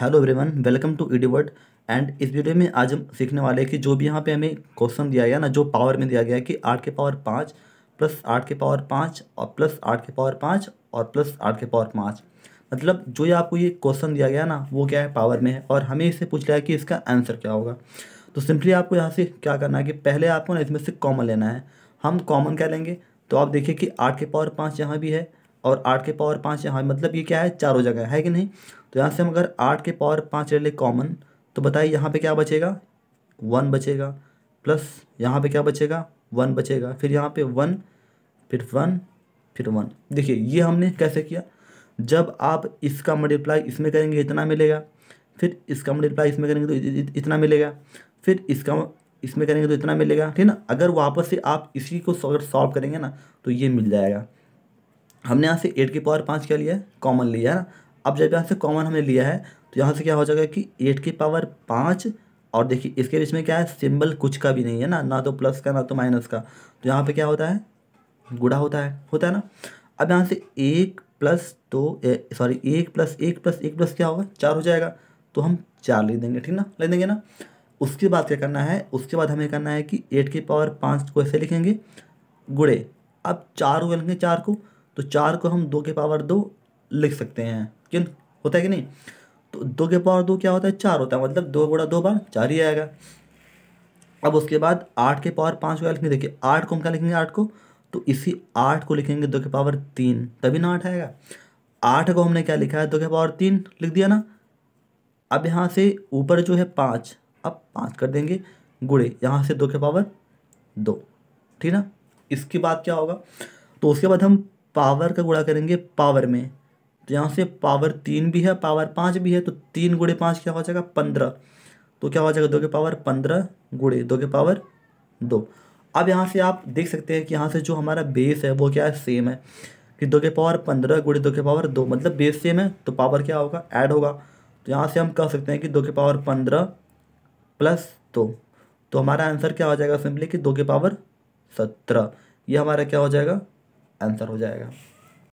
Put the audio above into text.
hello everyone welcome to ED word and इस video में आज हम सीखने वाले हैं कि जो भी यहाँ पे हमें क्वेश्चन दिया गया ना जो पावर में दिया गया है कि आठ के पावर पाँच प्लस आठ के पावर पाँच और प्लस आठ के पावर पाँच और प्लस आठ के पावर पाँच मतलब जो ये आपको ये क्वेश्चन दिया गया ना वो क्या है पावर में है और हमें इससे पूछ लिया कि इसका आंसर क्या होगा तो सिंपली आपको यहाँ से क्या करना है कि पहले आपको ना इसमें से कॉमन लेना है हम कॉमन क्या लेंगे तो आप देखिए कि आठ के पावर पाँच यहाँ भी है और आठ के पावर पाँच यहाँ मतलब ये क्या है चारों जगह है कि नहीं तो यहाँ से हम अगर आठ के पावर पाँच ले लें कॉमन तो बताइए यहाँ पे क्या बचेगा वन बचेगा प्लस यहाँ पे क्या बचेगा वन बचेगा फिर यहाँ पे वन फिर वन फिर वन देखिए ये हमने कैसे किया जब आप इसका मल्टीप्लाई इसमें करेंगे इतना मिलेगा फिर इसका मल्टीप्लाई इसमें करेंगे तो इतना मिलेगा फिर इसका इसमें करेंगे तो इतना मिलेगा ठीक ना अगर वापस से आप इसी को अगर सॉल्व करेंगे ना तो ये मिल जाएगा हमने यहाँ से एट की पावर पाँच क्या लिया है कॉमन लिया है ना अब जब यहाँ से कॉमन हमने लिया है तो यहाँ से क्या हो जाएगा कि एट की पावर पाँच और देखिए इसके बीच में क्या है सिंबल कुछ का भी नहीं है ना ना तो प्लस का ना तो माइनस का तो यहाँ पे क्या होता है गुड़ा होता है होता है ना अब यहाँ से एक प्लस दो तो, सॉरी एक प्लस एक प्लस एक प्लस क्या होगा चार हो जाएगा तो हम चार लिख देंगे ठीक ना ले देंगे ना उसके बाद क्या करना है उसके बाद हमें करना है कि एट की पावर पाँच को ऐसे लिखेंगे गुड़े अब चार को लिखेंगे चार को तो चार को हम दो के पावर दो लिख सकते हैं क्यों होता है कि नहीं तो दो के पावर दो क्या होता है चार होता है मतलब दो गुड़ा दो बार चार ही आएगा अब उसके बाद आठ के पावर पाँच क्या लिखेंगे देखिए आठ को हम क्या लिखेंगे आठ को तो इसी आठ को लिखेंगे दो के पावर तीन तभी ना आठ आएगा आठ को हमने क्या लिखा है दो के पावर तीन लिख दिया ना अब यहाँ से ऊपर जो है पाँच अब पाँच कर देंगे गुड़े यहाँ से दो के पावर दो ठीक ना इसके बाद क्या होगा तो उसके बाद हम पावर का गुड़ा करेंगे पावर में तो यहाँ से पावर तीन भी है पावर पाँच भी है तो तीन गुड़े पाँच क्या हो जाएगा पंद्रह तो क्या हो जाएगा दो के पावर पंद्रह गुड़े दो के पावर दो अब यहाँ से आप देख सकते हैं कि यहाँ से जो हमारा बेस है वो क्या है सेम है कि दो के पावर पंद्रह गुड़े दो के पावर दो मतलब बेस सेम है तो पावर क्या होगा ऐड होगा तो यहाँ से हम कह सकते हैं कि दो के पावर पंद्रह प्लस दो तो, हमारा आंसर क्या हो जाएगा सिंपली कि दो के पावर सत्रह ये हमारा क्या हो जाएगा आंसर हो जाएगा